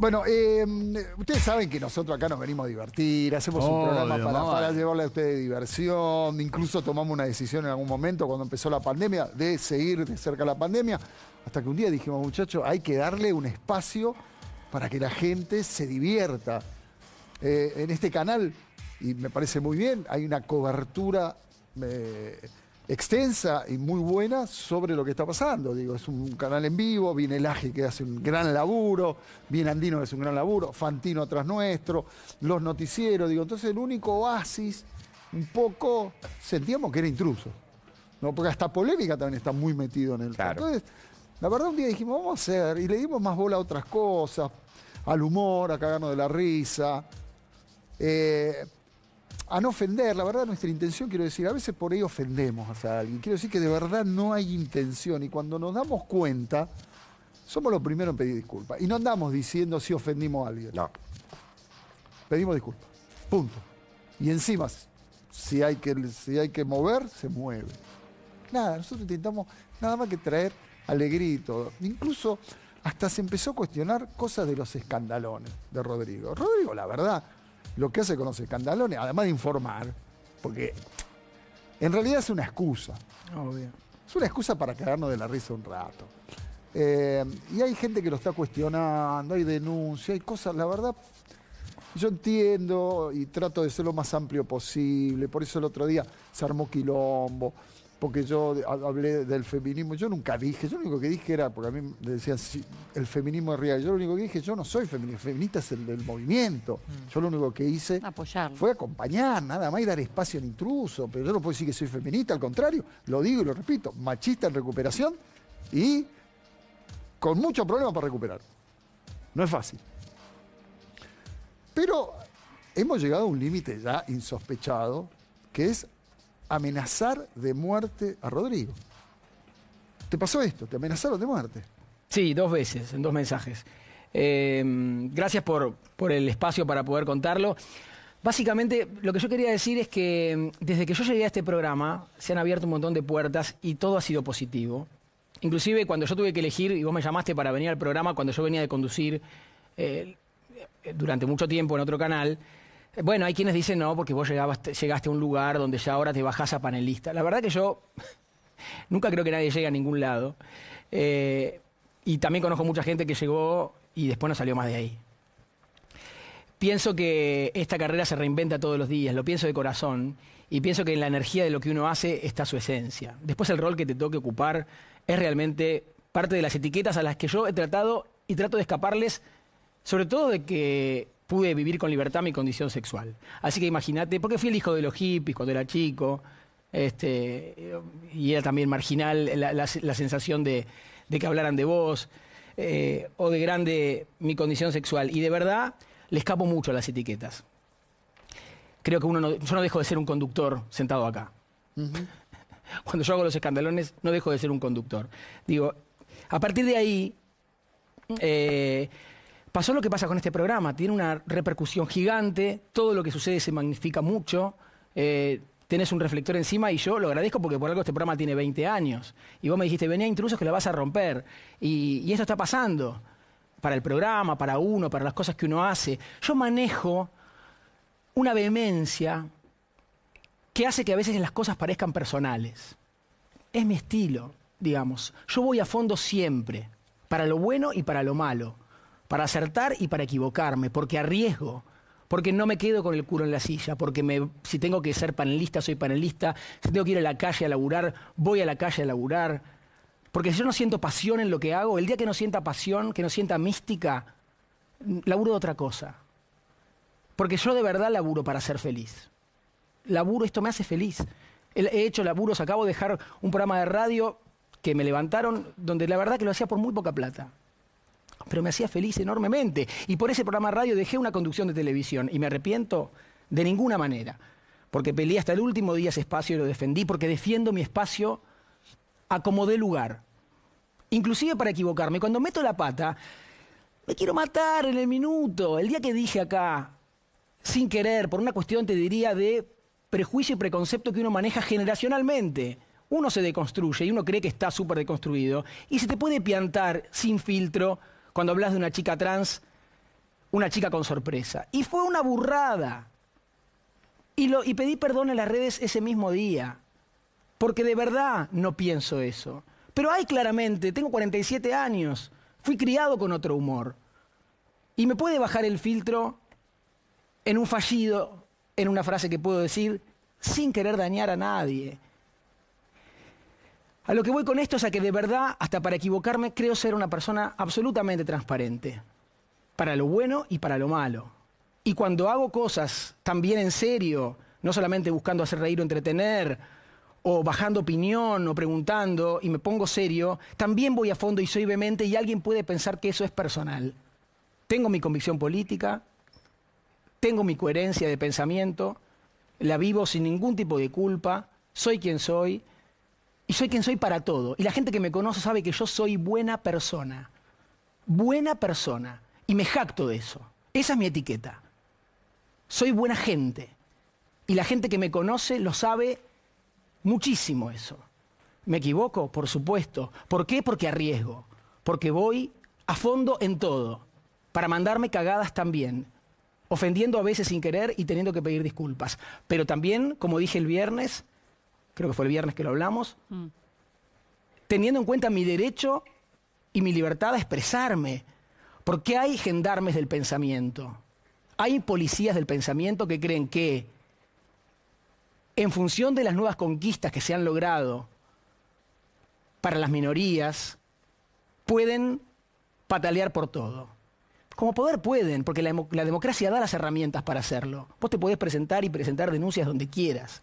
Bueno, em, ustedes saben que nosotros acá nos venimos a divertir, hacemos un programa para, llevarle a ustedes diversión, incluso tomamos una decisión en algún momento cuando empezó la pandemia de seguir de cerca la pandemia, hasta que un día dijimos, muchachos, hay que darle un espacio para que la gente se divierta. Eh, en este canal, y me parece muy bien, hay una cobertura... Eh, extensa y muy buena sobre lo que está pasando. Digo, es un canal en vivo, viene Laje que hace un gran laburo, viene Andino que hace un gran laburo, Fantino atrás nuestro, los noticieros, digo, entonces el único oasis, un poco, sentíamos que era intruso. ¿no? Porque hasta polémica también está muy metido en el claro. Entonces, la verdad un día dijimos, vamos a hacer, y le dimos más bola a otras cosas, al humor, a cagarnos de la risa. Eh, a no ofender, la verdad nuestra intención, quiero decir, a veces por ahí ofendemos a alguien, quiero decir que de verdad no hay intención y cuando nos damos cuenta, somos los primeros en pedir disculpas y no andamos diciendo si ofendimos a alguien. No. Pedimos disculpas, punto. Y encima, si hay que, si hay que mover, se mueve. Nada, nosotros intentamos nada más que traer alegría y todo. Incluso hasta se empezó a cuestionar cosas de los escandalones de Rodrigo. Rodrigo, la verdad, lo que hace con los escandalones, además de informar, porque en realidad es una excusa. Es una excusa para cagarnos de la risa un rato. Eh, y hay gente que lo está cuestionando, hay denuncias, hay cosas, la verdad, yo entiendo y trato de ser lo más amplio posible, por eso el otro día se armó quilombo porque yo hablé del feminismo, yo nunca dije, yo lo único que dije era, porque a mí me decían, sí, el feminismo es real, yo lo único que dije, yo no soy feminista, feminista es el del movimiento, mm. yo lo único que hice fue acompañar, nada más y dar espacio al intruso, pero yo no puedo decir que soy feminista, al contrario, lo digo y lo repito, machista en recuperación y con mucho problemas para recuperar. No es fácil. Pero hemos llegado a un límite ya insospechado, que es amenazar de muerte a Rodrigo. ¿Te pasó esto? ¿Te amenazaron de muerte? Sí, dos veces, en dos mensajes. Em, gracias por, por el espacio para poder contarlo. Básicamente, lo que yo quería decir es que em, desde que yo llegué a este programa se han abierto un montón de puertas y todo ha sido positivo. Inclusive cuando yo tuve que elegir, y vos me llamaste para venir al programa, cuando yo venía de conducir eh, durante mucho tiempo en otro canal, eh, bueno, hay quienes dicen no, porque vos llegabas, llegaste a un lugar donde ya ahora te bajás a panelista. La verdad que yo nunca creo que nadie llegue a ningún lado. Eh, y también conozco mucha gente que llegó y después no salió más de ahí. Pienso que esta carrera se reinventa todos los días, lo pienso de corazón, y pienso que en la energía de lo que uno hace está su esencia. Después el rol que te toque ocupar es realmente parte de las etiquetas a las que yo he tratado y trato de escaparles, sobre todo de que pude vivir con libertad mi condición sexual. Así que imagínate, porque fui el hijo de los hippies cuando era chico, este, y era también marginal la, sensación de, que hablaran de vos, eh, o de grande mi condición sexual. Y de verdad, le escapo mucho a las etiquetas. Creo que uno yo no dejo de ser un conductor sentado acá. Cuando yo hago los escandalones, no dejo de ser un conductor. Digo, a partir de ahí, eh, Pasó lo que pasa con este programa, tiene una repercusión gigante, todo lo que sucede se magnifica mucho, Tienes eh, tenés un reflector encima y yo lo agradezco porque por algo este programa tiene 20 años. Y vos me dijiste, venía intrusos que la vas a romper. y esto está pasando para el programa, para uno, para las cosas que uno hace. Yo manejo una vehemencia que hace que a veces las cosas parezcan personales. Es mi estilo, digamos. Yo voy a fondo siempre, para lo bueno y para lo malo para acertar y para equivocarme, porque arriesgo, porque no me quedo con el culo en la silla, porque si tengo que ser panelista, soy panelista, si tengo que ir a la calle a laburar, voy a la calle a laburar, porque si yo no siento pasión en lo que hago, el día que no sienta pasión, que no sienta mística, laburo de otra cosa. Porque yo de verdad laburo para ser feliz. Laburo, esto me hace feliz. He hecho laburos, acabo de dejar un programa de radio que me levantaron, donde la verdad que lo hacía por muy poca plata pero me hacía feliz enormemente. Y por ese programa radio dejé una conducción de televisión y me arrepiento de ninguna manera, porque peleé hasta el último día ese espacio y lo defendí, porque defiendo mi espacio a como lugar. Inclusive para equivocarme, cuando meto la pata, me quiero matar en el minuto. El día que dije acá, sin querer, por una cuestión te diría de prejuicio y preconcepto que uno maneja generacionalmente. Uno se deconstruye y uno cree que está súper deconstruido. Y se te puede piantar sin filtro cuando hablas de una chica trans, una chica con sorpresa. Y fue una burrada. Y, pedí perdón en las redes ese mismo día, porque de verdad no pienso eso. Pero hay claramente, tengo 47 años, fui criado con otro humor. Y me puede bajar el filtro en un fallido, en una frase que puedo decir, sin querer dañar a nadie. A lo que voy con esto es a que de verdad, hasta para equivocarme, creo ser una persona absolutamente transparente, para lo bueno y para lo malo. Y cuando hago cosas también en serio, no solamente buscando hacer reír o entretener, o bajando opinión o preguntando y me pongo serio, también voy a fondo y soy vehemente y alguien puede pensar que eso es personal. Tengo mi convicción política, tengo mi coherencia de pensamiento, la vivo sin ningún tipo de culpa, soy quien soy y soy quien soy para todo. Y la gente que me conoce sabe que yo soy buena persona. Buena persona. Y me jacto de eso. Esa es mi etiqueta. Soy buena gente. Y la gente que me conoce lo sabe muchísimo eso. ¿Me equivoco? Por supuesto. ¿Por qué? Porque arriesgo. Porque voy a fondo en todo. Para mandarme cagadas también. Ofendiendo a veces sin querer y teniendo que pedir disculpas. Pero también, como dije el viernes, creo que fue el viernes que lo hablamos, mm. teniendo en cuenta mi derecho y mi libertad a expresarme. Porque hay gendarmes del pensamiento, hay policías del pensamiento que creen que en función de las nuevas conquistas que se han logrado para las minorías, pueden patalear por todo. Como poder pueden, porque la, la democracia da las herramientas para hacerlo. Vos te podés presentar y presentar denuncias donde quieras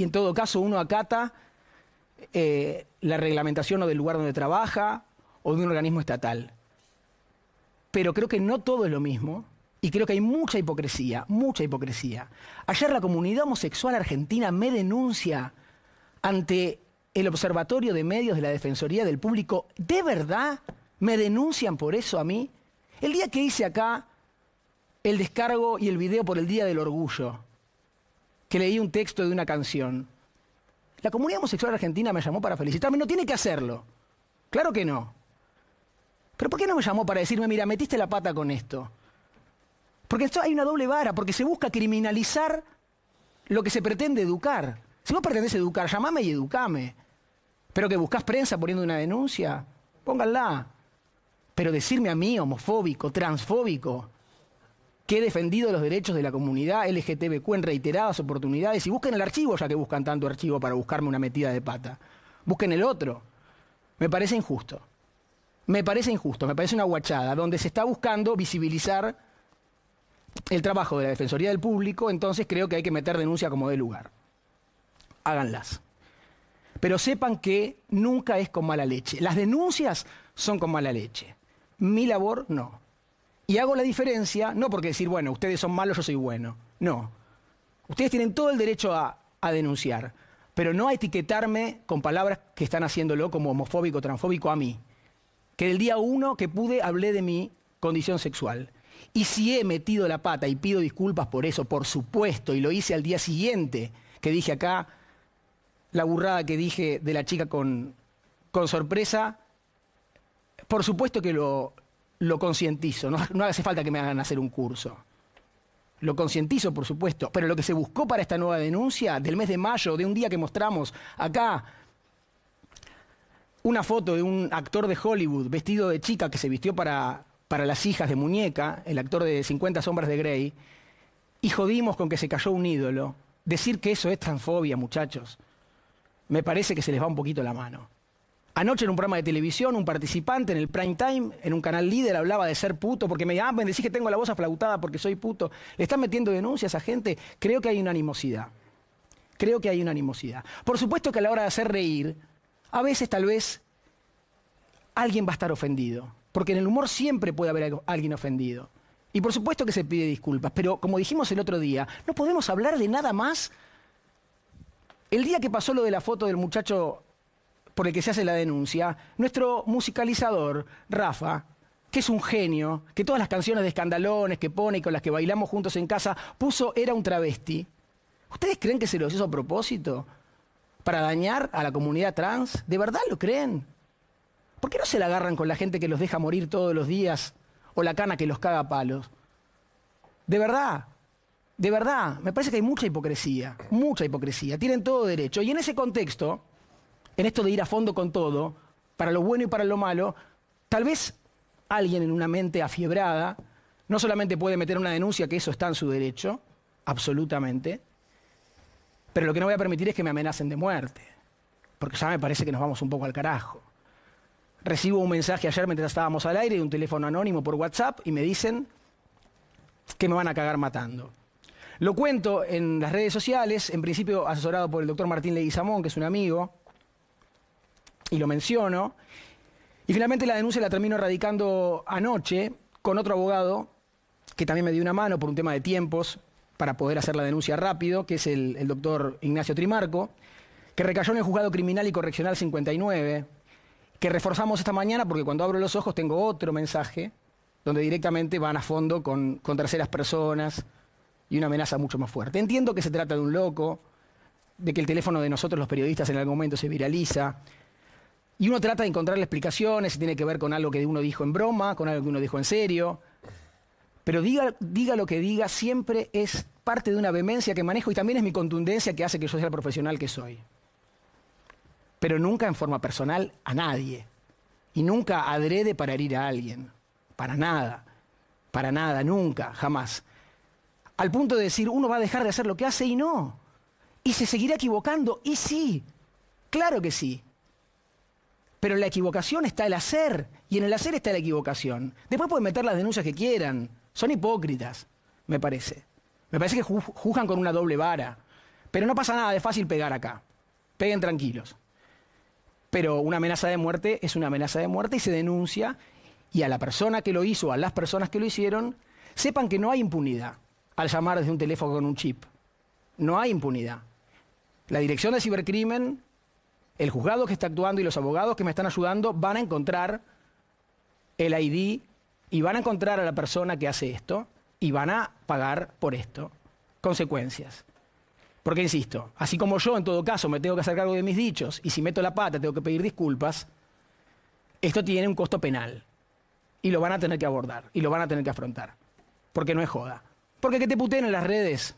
y en todo caso uno acata eh, la reglamentación o del lugar donde trabaja o de un organismo estatal. Pero creo que no todo es lo mismo y creo que hay mucha hipocresía, mucha hipocresía. Ayer la comunidad homosexual argentina me denuncia ante el Observatorio de Medios de la Defensoría del Público. ¿De verdad me denuncian por eso a mí? El día que hice acá el descargo y el video por el Día del Orgullo, que leí un texto de una canción. La comunidad homosexual argentina me llamó para felicitarme. No tiene que hacerlo. Claro que no. Pero ¿por qué no me llamó para decirme, mira, metiste la pata con esto? Porque esto hay una doble vara, porque se busca criminalizar lo que se pretende educar. Si vos pretendés educar, llamame y educame. Pero que buscas prensa poniendo una denuncia, pónganla. Pero decirme a mí, homofóbico, transfóbico, que he defendido los derechos de la comunidad LGTBQ en reiteradas oportunidades y busquen el archivo, ya que buscan tanto archivo para buscarme una metida de pata. Busquen el otro. Me parece injusto. Me parece injusto, me parece una guachada, donde se está buscando visibilizar el trabajo de la Defensoría del Público, entonces creo que hay que meter denuncia como de lugar. Háganlas. Pero sepan que nunca es con mala leche. Las denuncias son con mala leche. Mi labor no. Y hago la diferencia, no porque decir, bueno, ustedes son malos, yo soy bueno. No. Ustedes tienen todo el derecho a, denunciar, pero no a etiquetarme con palabras que están haciéndolo como homofóbico, transfóbico a mí. Que el día uno que pude hablé de mi condición sexual. Y si he metido la pata y pido disculpas por eso, por supuesto, y lo hice al día siguiente, que dije acá la burrada que dije de la chica con, con sorpresa, por supuesto que lo, lo concientizo, no, hace falta que me hagan hacer un curso. Lo concientizo, por supuesto, pero lo que se buscó para esta nueva denuncia del mes de mayo, de un día que mostramos acá una foto de un actor de Hollywood vestido de chica que se vistió para, para las hijas de muñeca, el actor de 50 sombras de Grey, y jodimos con que se cayó un ídolo. Decir que eso es transfobia, muchachos, me parece que se les va un poquito la mano. Anoche en un programa de televisión, un participante en el prime time, en un canal líder, hablaba de ser puto, porque me, ah, me decís que tengo la voz aflautada porque soy puto. Le están metiendo denuncias a gente. Creo que hay una animosidad. Creo que hay una animosidad. Por supuesto que a la hora de hacer reír, a veces tal vez alguien va a estar ofendido. Porque en el humor siempre puede haber alguien ofendido. Y por supuesto que se pide disculpas, pero como dijimos el otro día, no podemos hablar de nada más. El día que pasó lo de la foto del muchacho por el que se hace la denuncia, nuestro musicalizador, Rafa, que es un genio, que todas las canciones de escandalones que pone y con las que bailamos juntos en casa, puso Era un travesti. ¿Ustedes creen que se lo hizo a propósito? ¿Para dañar a la comunidad trans? ¿De verdad lo creen? ¿Por qué no se la agarran con la gente que los deja morir todos los días o la cana que los caga a palos? De verdad, de verdad, me parece que hay mucha hipocresía, mucha hipocresía. Tienen todo derecho. Y en ese contexto, en esto de ir a fondo con todo, para lo bueno y para lo malo, tal vez alguien en una mente afiebrada no solamente puede meter una denuncia, que eso está en su derecho, absolutamente, pero lo que no voy a permitir es que me amenacen de muerte, porque ya me parece que nos vamos un poco al carajo. Recibo un mensaje ayer mientras estábamos al aire de un teléfono anónimo por WhatsApp y me dicen que me van a cagar matando. Lo cuento en las redes sociales, en principio asesorado por el doctor Martín Leguizamón, que es un amigo, y lo menciono. Y finalmente la denuncia la termino radicando anoche con otro abogado que también me dio una mano por un tema de tiempos para poder hacer la denuncia rápido, que es el, doctor Ignacio Trimarco, que recayó en el juzgado criminal y correccional 59, que reforzamos esta mañana porque cuando abro los ojos tengo otro mensaje donde directamente van a fondo con, con terceras personas y una amenaza mucho más fuerte. Entiendo que se trata de un loco, de que el teléfono de nosotros los periodistas en algún momento se viraliza, y uno trata de encontrarle explicaciones, si tiene que ver con algo que uno dijo en broma, con algo que uno dijo en serio. Pero diga, diga lo que diga, siempre es parte de una vehemencia que manejo y también es mi contundencia que hace que yo sea el profesional que soy. Pero nunca en forma personal a nadie. Y nunca adrede para herir a alguien. Para nada. Para nada, nunca, jamás. Al punto de decir, uno va a dejar de hacer lo que hace y no. Y se seguirá equivocando. Y sí. Claro que sí. Pero en la equivocación está el hacer, y en el hacer está la equivocación. Después pueden meter las denuncias que quieran. Son hipócritas, me parece. Me parece que juzgan con una doble vara. Pero no pasa nada es fácil pegar acá. Peguen tranquilos. Pero una amenaza de muerte es una amenaza de muerte y se denuncia. Y a la persona que lo hizo, a las personas que lo hicieron, sepan que no hay impunidad al llamar desde un teléfono con un chip. No hay impunidad. La Dirección de Cibercrimen el juzgado que está actuando y los abogados que me están ayudando van a encontrar el ID y van a encontrar a la persona que hace esto y van a pagar por esto consecuencias. Porque, insisto, así como yo en todo caso me tengo que hacer cargo de mis dichos y si meto la pata tengo que pedir disculpas, esto tiene un costo penal y lo van a tener que abordar y lo van a tener que afrontar. Porque no es joda. Porque que te puten en las redes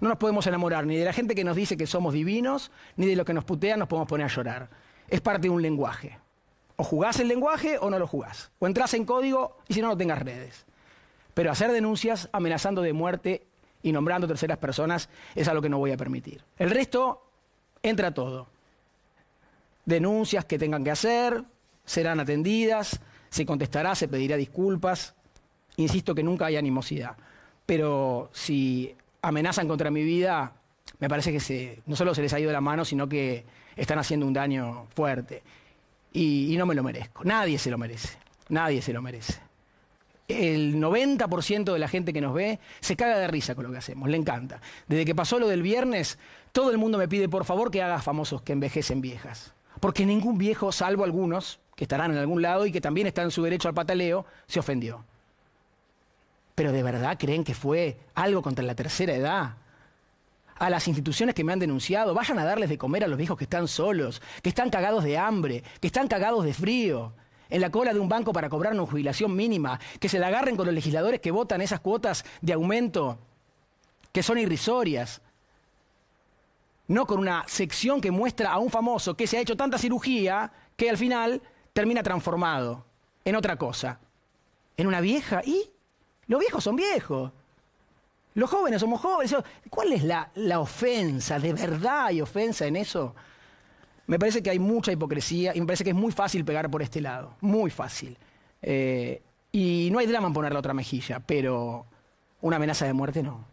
no nos podemos enamorar ni de la gente que nos dice que somos divinos, ni de lo que nos putean nos podemos poner a llorar. Es parte de un lenguaje. O jugás el lenguaje o no lo jugás. O entras en código y si no, no tengas redes. Pero hacer denuncias amenazando de muerte y nombrando terceras personas es algo que no voy a permitir. El resto entra todo. Denuncias que tengan que hacer, serán atendidas, se contestará, se pedirá disculpas. Insisto que nunca hay animosidad. Pero si amenazan contra mi vida, me parece que no solo se les ha ido la mano, sino que están haciendo un daño fuerte. Y, y no me lo merezco. Nadie se lo merece. Nadie se lo merece. El 90% de la gente que nos ve se caga de risa con lo que hacemos, le encanta. Desde que pasó lo del viernes, todo el mundo me pide por favor que haga famosos que envejecen viejas. Porque ningún viejo, salvo algunos, que estarán en algún lado y que también están en su derecho al pataleo, se ofendió pero ¿de verdad creen que fue algo contra la tercera edad? A las instituciones que me han denunciado, vayan a darles de comer a los viejos que están solos, que están cagados de hambre, que están cagados de frío, en la cola de un banco para cobrar una jubilación mínima, que se la agarren con los legisladores que votan esas cuotas de aumento, que son irrisorias no con una sección que muestra a un famoso que se ha hecho tanta cirugía que al final termina transformado en otra cosa, en una vieja y los viejos son viejos. Los jóvenes somos jóvenes. ¿Cuál es la, ofensa? ¿De verdad hay ofensa en eso? Me parece que hay mucha hipocresía y me parece que es muy fácil pegar por este lado. Muy fácil. Eh, y no hay drama en poner la otra mejilla, pero una amenaza de muerte no.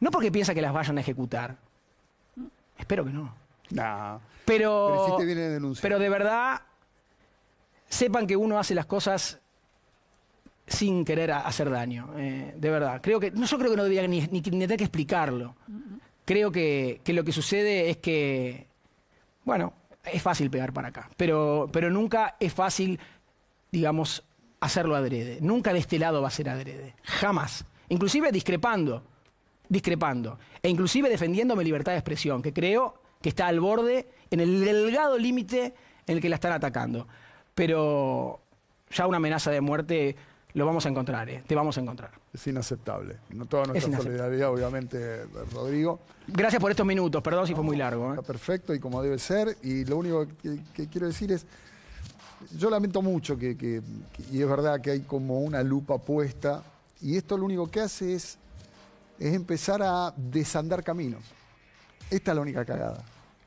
No porque piensa que las vayan a ejecutar. Espero que no. No. Pero, pero de verdad, sepan que uno hace las cosas sin querer hacer daño, eh, de verdad. Creo que, yo creo que no debería ni, tener que explicarlo. Creo que, que, lo que sucede es que, bueno, es fácil pegar para acá, pero, pero nunca es fácil, digamos, hacerlo adrede. Nunca de este lado va a ser adrede, jamás. Inclusive discrepando, discrepando, e inclusive defendiéndome libertad de expresión, que creo que está al borde, en el delgado límite en el que la están atacando. Pero ya una amenaza de muerte lo vamos a encontrar, eh, te vamos a encontrar. Es inaceptable. No, toda nuestra solidaridad, obviamente, Rodrigo. Gracias por estos minutos, perdón si fue muy largo. Eh. Está perfecto y como debe ser. Y lo único que, quiero decir es, yo lamento mucho que, que, y es verdad que hay como una lupa puesta, y esto lo único que hace es, es empezar a desandar caminos. Esta es la única cagada.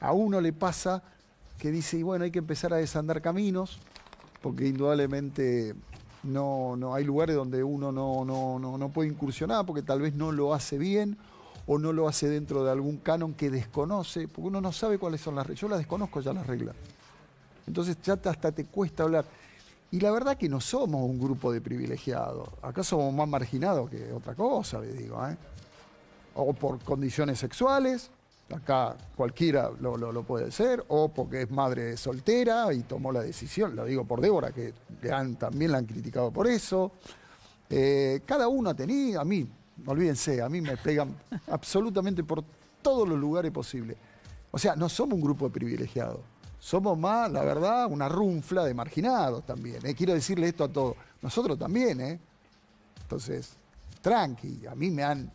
A uno le pasa que dice, y bueno, hay que empezar a desandar caminos, porque indudablemente no, no, hay lugares donde uno no, no, no, no puede incursionar porque tal vez no lo hace bien o no lo hace dentro de algún canon que desconoce, porque uno no sabe cuáles son las reglas. Yo las desconozco ya las reglas. Entonces ya hasta te cuesta hablar. Y la verdad que no somos un grupo de privilegiados. Acá somos más marginados que otra cosa, le digo. ¿eh? O por condiciones sexuales, acá cualquiera lo, puede ser, o porque es madre soltera y tomó la decisión, lo digo por Débora, que le también la han criticado por eso. Eh, cada uno ha tenido, a mí, olvídense, a mí me pegan absolutamente por todos los lugares posibles. O sea, no somos un grupo de privilegiados, somos más, la verdad, una runfla de marginados también. Eh. Quiero decirle esto a todos, nosotros también, ¿eh? Entonces, tranqui, a mí me han,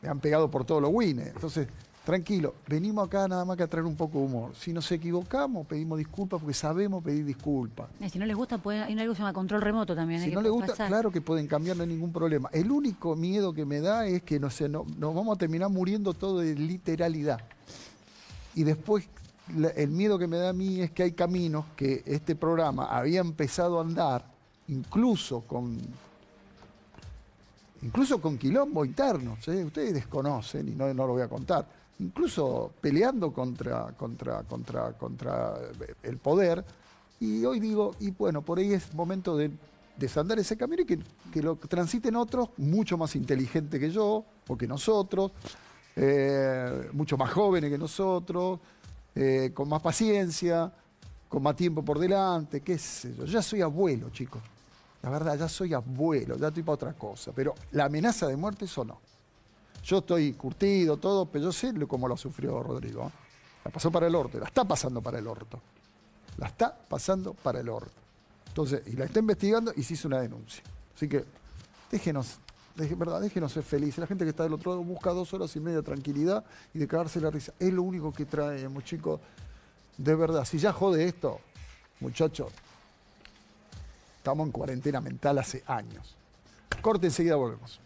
me han pegado por todos los wines. Entonces, tranquilo, venimos acá nada más que a traer un poco de humor. Si nos equivocamos, pedimos disculpas porque sabemos pedir disculpas. Eh, si no les gusta, hay algo que se llama control remoto también. Si eh, no les gusta, claro que pueden cambiar, ningún problema. El único miedo que me da es que no sé, nos vamos a terminar muriendo todo de literalidad. Y después, el miedo que me da a mí es que hay caminos que este programa había empezado a andar, incluso con incluso con quilombo interno. ¿eh? Ustedes desconocen, y no lo voy a contar, incluso peleando contra, contra, contra, contra el poder. Y hoy digo, y bueno, por ahí es momento de desandar ese camino y que, lo transiten otros mucho más inteligentes que yo o que nosotros, eh, mucho más jóvenes que nosotros, eh, con más paciencia, con más tiempo por delante, qué sé yo. Ya soy abuelo, chicos. La verdad, ya soy abuelo, ya estoy para otra cosa. Pero la amenaza de muerte, eso no. Yo estoy curtido, todo, pero yo sé cómo lo sufrió Rodrigo. La pasó para el orto, la está pasando para el orto. La está pasando para el orto. Entonces, y la está investigando y se hizo una denuncia. Así que déjenos, déjenos, ¿verdad? déjenos ser felices. La gente que está del otro lado busca dos horas y media de tranquilidad y de cagarse la risa. Es lo único que trae, chicos. De verdad, si ya jode esto, muchachos, estamos en cuarentena mental hace años. Corte enseguida, volvemos.